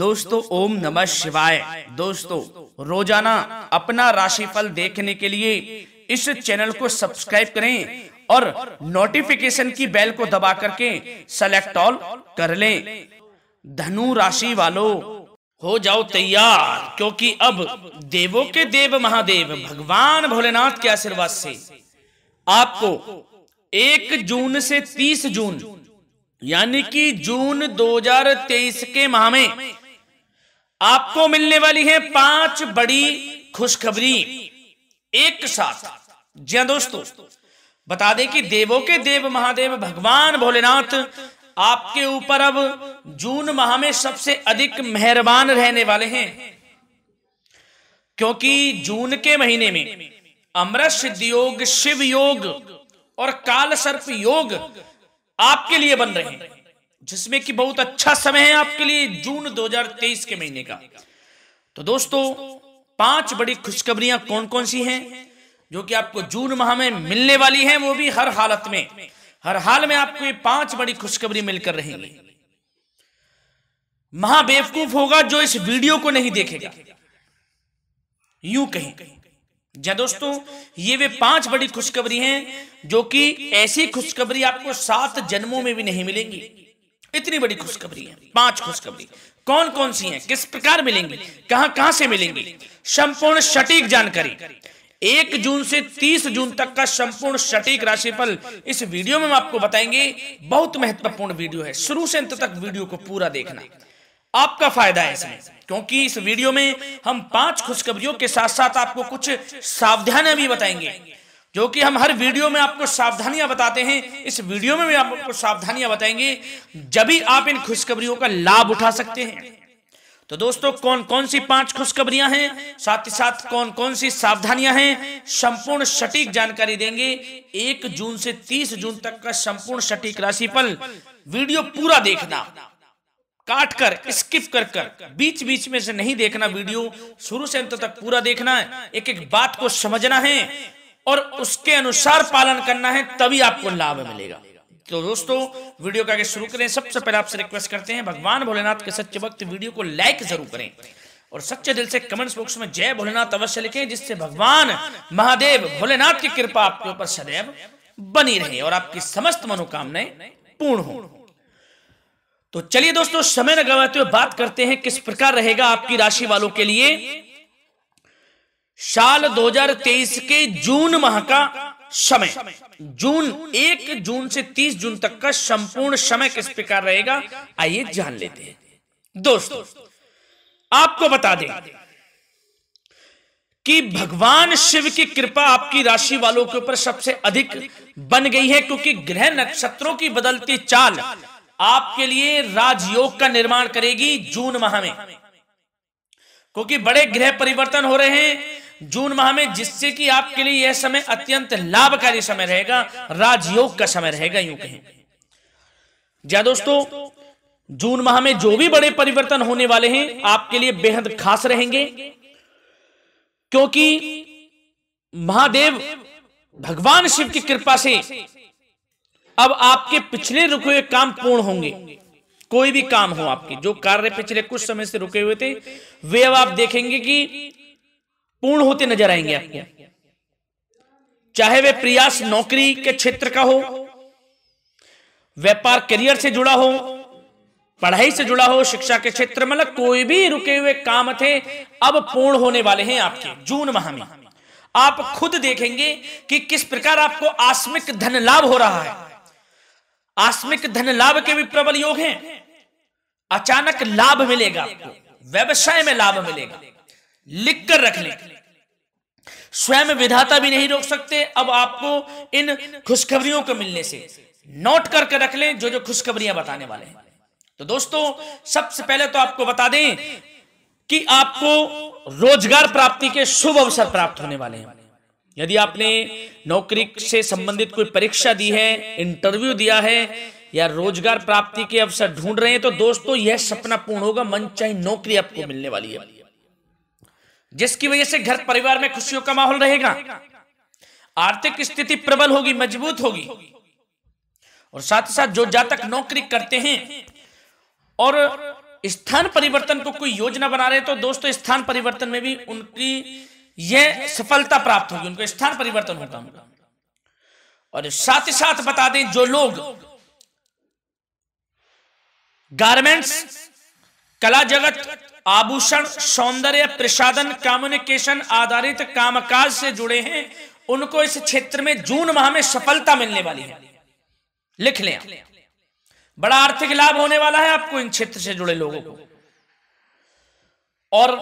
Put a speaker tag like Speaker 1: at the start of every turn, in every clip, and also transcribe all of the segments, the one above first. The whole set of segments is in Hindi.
Speaker 1: दोस्तों ओम नमः शिवाय दोस्तों रोजाना अपना राशिफल देखने के लिए इस चैनल को सब्सक्राइब करें और नोटिफिकेशन की बेल को दबा करके सेलेक्ट ऑल कर लें धनु राशि वालों हो जाओ तैयार क्योंकि अब देवों के देव महादेव भगवान भोलेनाथ के आशीर्वाद से आपको एक जून से तीस जून यानी कि जून 2023 के माह में आपको मिलने वाली है पांच बड़ी खुशखबरी एक साथ जी हाँ दोस्तों बता दें कि देवों के देव महादेव भगवान भोलेनाथ आपके ऊपर अब जून माह में सबसे अधिक मेहरबान रहने वाले हैं क्योंकि जून के महीने में अमृत सिद्ध योग शिव योग और काल सर्प योग आपके लिए बन रहे हैं जिसमें कि बहुत अच्छा समय है आपके लिए जून 2023 के महीने का तो दोस्तों पांच बड़ी खुशखबरियां कौन कौन सी हैं जो कि आपको जून माह में मिलने वाली हैं वो भी हर हालत में हर हाल में आपको ये पांच बड़ी खुशखबरी मिलकर रहेंगी महाबेवकूफ होगा जो इस वीडियो को नहीं देखेगा यूं कहीं जय हाँ दोस्तों ये वे पांच बड़ी खुशखबरी हैं जो कि ऐसी खुशखबरी आपको सात जन्मों में भी नहीं मिलेंगी इतनी बड़ी खुशखबरी है पांच खुशखबरी कौन कौन सी हैं किस प्रकार मिलेंगी कहां कहां से मिलेंगी संपूर्ण सटीक जानकारी एक जून से तीस जून तक का संपूर्ण सटीक राशिफल इस वीडियो में हम आपको बताएंगे बहुत महत्वपूर्ण वीडियो है शुरू से अंत तक वीडियो को पूरा देखना आपका फायदा है इसमें क्योंकि इस वीडियो में हम पांच खुशखबरियों के साथ साथ आपको कुछ सावधानियां भी बताएंगे जो कि हम हर वीडियो में आपको सावधानियां बताते हैं इस वीडियो में भी आपको सावधानियां बताएंगे जब भी आप इन खुशखबरियों का लाभ उठा सकते हैं तो दोस्तों कौन कौन सी पांच खुशखबरियां हैं साथ ही साथ कौन कौन सी सावधानियां हैं संपूर्ण सटीक जानकारी देंगे एक जून से तीस जून तक का संपूर्ण सटीक राशिफल वीडियो पूरा देखना काट कर स्किप कर कर बीच बीच में से नहीं देखना वीडियो शुरू से अंत तक पूरा देखना है एक एक बात को समझना है और उसके अनुसार पालन करना है तभी आपको लाभ मिलेगा तो दोस्तों वीडियो का शुरू करें सबसे पहले आपसे रिक्वेस्ट करते हैं भगवान भोलेनाथ के सच्चे भक्त वीडियो को लाइक जरूर करें और सच्चे दिल से कमेंट्स बॉक्स में जय भोलेनाथ अवश्य लिखें जिससे भगवान महादेव भोलेनाथ की कृपा आपके ऊपर सदैव बनी रहे और आपकी समस्त मनोकामनाएं पूर्ण हो तो चलिए दोस्तों समय न गवाते हुए बात करते हैं किस प्रकार रहेगा आपकी राशि वालों के लिए साल 2023 के जून माह का समय जून एक जून से 30 जून तक का संपूर्ण समय किस प्रकार रहेगा आइए जान लेते हैं दोस्तों आपको बता दें कि भगवान शिव की कृपा आपकी राशि वालों के ऊपर सबसे अधिक बन गई है क्योंकि ग्रह नक्षत्रों की बदलती चाल आपके लिए राजयोग का निर्माण करेगी जून माह में क्योंकि बड़े ग्रह परिवर्तन हो रहे हैं जून माह में जिससे कि आपके लिए यह समय अत्यंत लाभकारी समय रहेगा राजयोग का समय रहेगा यूं कहें जय दोस्तों जून माह में जो भी बड़े परिवर्तन होने वाले हैं आपके लिए बेहद खास रहेंगे क्योंकि महादेव भगवान शिव की कृपा से अब आपके पिछले रुके हुए काम पूर्ण होंगे कोई भी काम हो आपके जो कार्य पिछले कुछ समय से रुके हुए थे वे अब आप देखेंगे कि पूर्ण होते नजर आएंगे आपको चाहे वे प्रयास नौकरी के क्षेत्र का हो व्यापार करियर से जुड़ा हो पढ़ाई से जुड़ा हो शिक्षा के क्षेत्र में मतलब कोई भी रुके हुए काम थे अब पूर्ण होने वाले हैं आपके जून माह में आप खुद देखेंगे कि किस प्रकार आपको आस्मिक धन लाभ हो रहा है आस्मिक धन लाभ के भी प्रबल योग हैं अचानक लाभ मिलेगा आपको व्यवसाय में लाभ मिलेगा लिख कर रख लें स्वयं विधाता भी नहीं रोक सकते अब आपको इन खुशखबरियों को मिलने से नोट करके रख लें जो जो खुशखबरियां बताने वाले हैं तो दोस्तों सबसे पहले तो आपको बता दें कि आपको रोजगार प्राप्ति के शुभ अवसर प्राप्त होने वाले हैं यदि आपने नौकरी से संबंधित कोई परीक्षा दी है इंटरव्यू दिया है या रोजगार प्राप्ति के अवसर ढूंढ रहे हैं तो दोस्तों यह सपना पूर्ण होगा मन चाहे नौकरी आपको मिलने वाली है जिसकी वजह से घर परिवार में खुशियों का माहौल रहेगा आर्थिक स्थिति प्रबल होगी मजबूत होगी और साथ ही साथ जो जातक नौकरी करते हैं और स्थान परिवर्तन को कोई योजना बना रहे तो दोस्तों स्थान परिवर्तन में भी उनकी यह सफलता प्राप्त होगी उनको स्थान परिवर्तन होता होगा और साथ ही साथ बता दें जो लोग गारमेंट्स कला जगत आभूषण सौंदर्य प्रसादन कम्युनिकेशन आधारित कामकाज से जुड़े हैं उनको इस क्षेत्र में जून माह में सफलता मिलने वाली है लिख लें बड़ा आर्थिक लाभ होने वाला है आपको इन क्षेत्र से जुड़े लोगों को और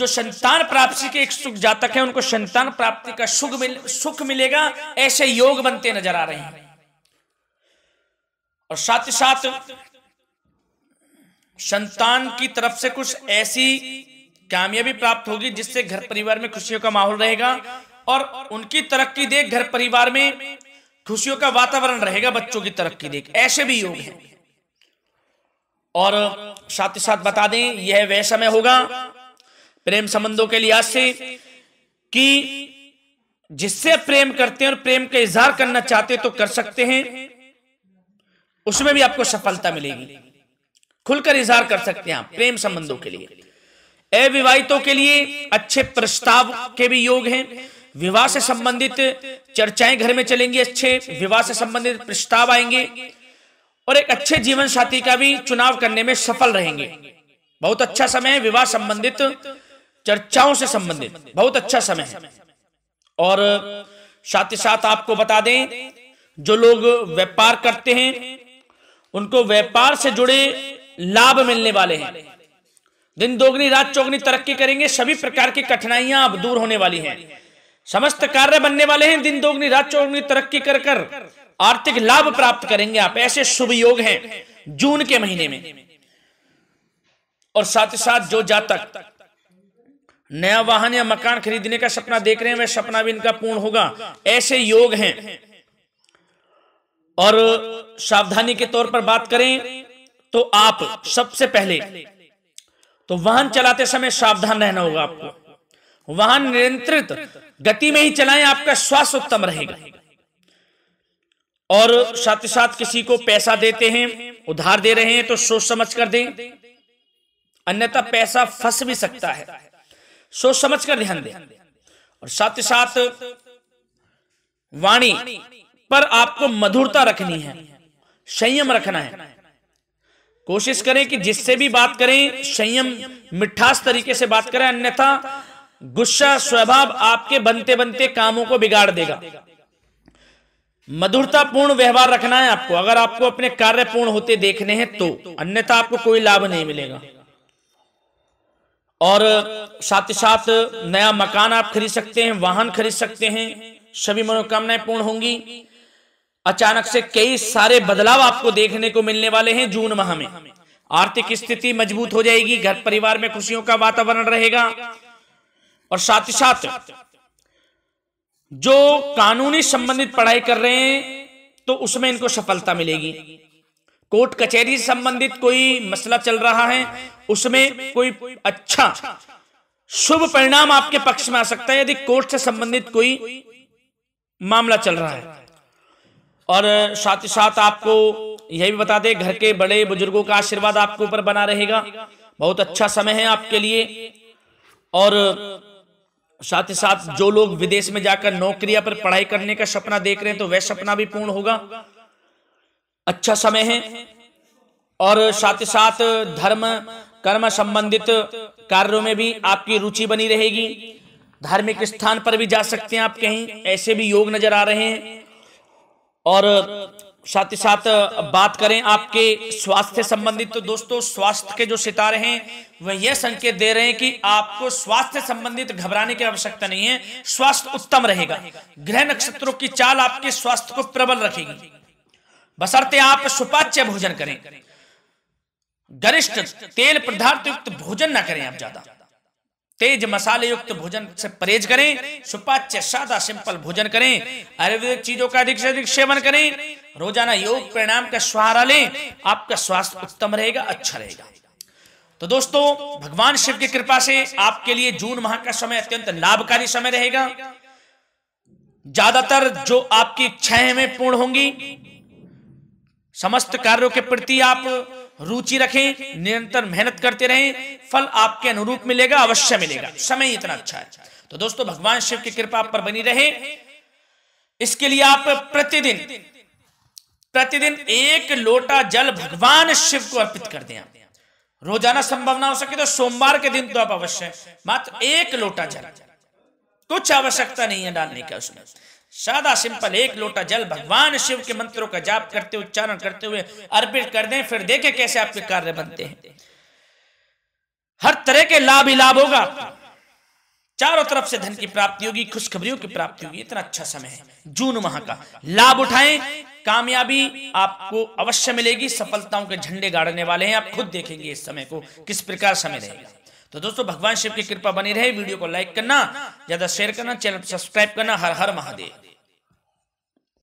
Speaker 1: जो संतान प्राप्ति के सुख जातक है उनको संतान प्राप्ति का सुख मिल सुख मिलेगा ऐसे योग बनते नजर आ रहे हैं और साथ ही साथ संतान की तरफ से कुछ ऐसी कामयाबी प्राप्त होगी जिससे घर परिवार में खुशियों का माहौल रहेगा और उनकी तरक्की देख घर परिवार में खुशियों का वातावरण रहेगा बच्चों की तरक्की देख ऐसे भी योग हैं और साथ ही साथ बता दें यह वह समय होगा प्रेम संबंधों के लिहाज से कि जिससे प्रेम करते हैं और प्रेम का इजहार करना चाहते हैं तो कर सकते हैं उसमें भी आपको सफलता मिलेगी खुलकर इजहार कर सकते हैं प्रेम संबंधों के लिए अविवाहितों के लिए अच्छे प्रस्ताव के भी योग हैं विवाह से संबंधित चर्चाएं घर में चलेंगी अच्छे विवाह से संबंधित प्रस्ताव आएंगे और एक अच्छे जीवन साथी का भी चुनाव करने में सफल रहेंगे बहुत अच्छा समय है विवाह संबंधित चर्चाओं से संबंधित बहुत अच्छा समय है और साथ ही साथ आपको बता दें जो लोग व्यापार करते हैं उनको व्यापार से जुड़े लाभ मिलने वाले हैं दिन दोगुनी रात चौगनी तरक्की करेंगे सभी प्रकार की कठिनाइयां अब दूर होने वाली हैं समस्त कार्य बनने वाले हैं दिन दोगुनी रात चौगनी तरक्की कर कर आर्थिक लाभ प्राप्त करेंगे आप ऐसे शुभ योग हैं जून के महीने में और साथ ही साथ जो जातक नया वाहन या मकान खरीदने का सपना देख रहे हैं वह सपना भी इनका पूर्ण होगा ऐसे योग हैं और सावधानी के तौर पर बात करें तो आप सबसे पहले तो वाहन चलाते समय सावधान रहना होगा आपको वाहन नियंत्रित गति में ही चलाएं आपका स्वास्थ्य उत्तम रहेगा और साथ ही साथ किसी को पैसा देते हैं उधार दे रहे हैं तो सोच समझ कर दें अन्यथा पैसा फंस भी सकता है सोच समझ कर ध्यान दें और साथ ही साथ वाणी पर आपको मधुरता रखनी है संयम रखना है कोशिश करें कि जिससे भी बात करें संयम मिठास तरीके से बात करें अन्यथा गुस्सा स्वभाव आपके बनते बनते कामों को बिगाड़ देगा मधुरतापूर्ण व्यवहार रखना है आपको अगर आपको अपने कार्य पूर्ण होते देखने हैं तो अन्यथा आपको कोई लाभ नहीं मिलेगा और साथ ही साथ नया मकान आप खरीद सकते हैं वाहन खरीद सकते हैं सभी मनोकामनाएं पूर्ण होंगी अचानक से कई सारे बदलाव आपको देखने को मिलने वाले हैं जून माह में आर्थिक स्थिति मजबूत हो जाएगी घर परिवार में खुशियों का वातावरण रहेगा और साथ ही साथ जो कानूनी संबंधित पढ़ाई कर रहे हैं तो उसमें इनको सफलता मिलेगी कोर्ट कचहरी संबंधित कोई मसला चल रहा है उसमें कोई अच्छा शुभ परिणाम आपके पक्ष में आ सकता है यदि कोर्ट से संबंधित कोई मामला चल रहा है और साथ ही साथ आपको यह भी बता दे घर के बड़े बुजुर्गों का आशीर्वाद आपके ऊपर बना रहेगा बहुत अच्छा समय है आपके लिए और साथ ही साथ जो लोग विदेश में जाकर नौकरिया पर पढ़ाई करने का सपना देख रहे हैं तो वह सपना भी पूर्ण होगा अच्छा समय है और साथ ही साथ धर्म कर्म संबंधित कार्यों में भी आपकी रुचि बनी रहेगी धार्मिक स्थान पर भी जा सकते हैं आप कहीं ऐसे भी योग नजर आ रहे हैं और साथ ही साथ बात करें आपके स्वास्थ्य संबंधित तो दोस्तों स्वास्थ्य के जो सितारे हैं वह यह संकेत दे रहे हैं कि आपको स्वास्थ्य संबंधित घबराने की आवश्यकता नहीं है स्वास्थ्य उत्तम रहेगा ग्रह नक्षत्रों की चाल आपके स्वास्थ्य को प्रबल रखेगी बसरते आप सुपाच्य भोजन करें गरिष्ठ तेल पदार्थ युक्त भोजन ना करें आप ज्यादा तेज मसाले युक्त भोजन से परहेज करें सुपाच्य सादा सिंपल भोजन करें आयुर्वेदिक चीजों का अधिक से अधिक सेवन करें रोजाना योग परिणाम का सहारा लें आपका स्वास्थ्य उत्तम रहेगा अच्छा रहेगा तो दोस्तों भगवान शिव की कृपा से आपके लिए जून माह का समय अत्यंत लाभकारी समय रहेगा ज्यादातर जो आपकी इच्छाएं में पूर्ण होंगी समस्त कार्यों के प्रति आप रुचि रखें निरंतर मेहनत करते रहें फल आपके अनुरूप मिलेगा अवश्य मिलेगा समय इतना अच्छा है तो दोस्तों भगवान शिव की कृपा आप पर बनी रहे इसके लिए आप प्रतिदिन प्रतिदिन एक लोटा जल भगवान शिव को अर्पित कर दें रोजाना संभव ना हो सके तो सोमवार के दिन तो आप अवश्य मात्र एक लोटा जल कुछ आवश्यकता नहीं है डालने का उसमें सादा सिंपल एक लोटा जल भगवान शिव के मंत्रों का जाप करते उच्चारण करते हुए अर्पित कर दें फिर देखें कैसे आपके कार्य बनते हैं हर तरह के लाभ ही लाभ होगा चारों तरफ से धन की प्राप्ति होगी खुशखबरियों की प्राप्ति होगी इतना अच्छा समय है जून माह का लाभ उठाएं कामयाबी आपको अवश्य मिलेगी सफलताओं के झंडे गाड़ने वाले हैं आप खुद देखेंगे इस समय को किस प्रकार समय रहेगा तो दोस्तों भगवान शिव की कृपा बनी रहे वीडियो को लाइक करना ज्यादा शेयर करना चैनल सब्सक्राइब करना हर हर महादेव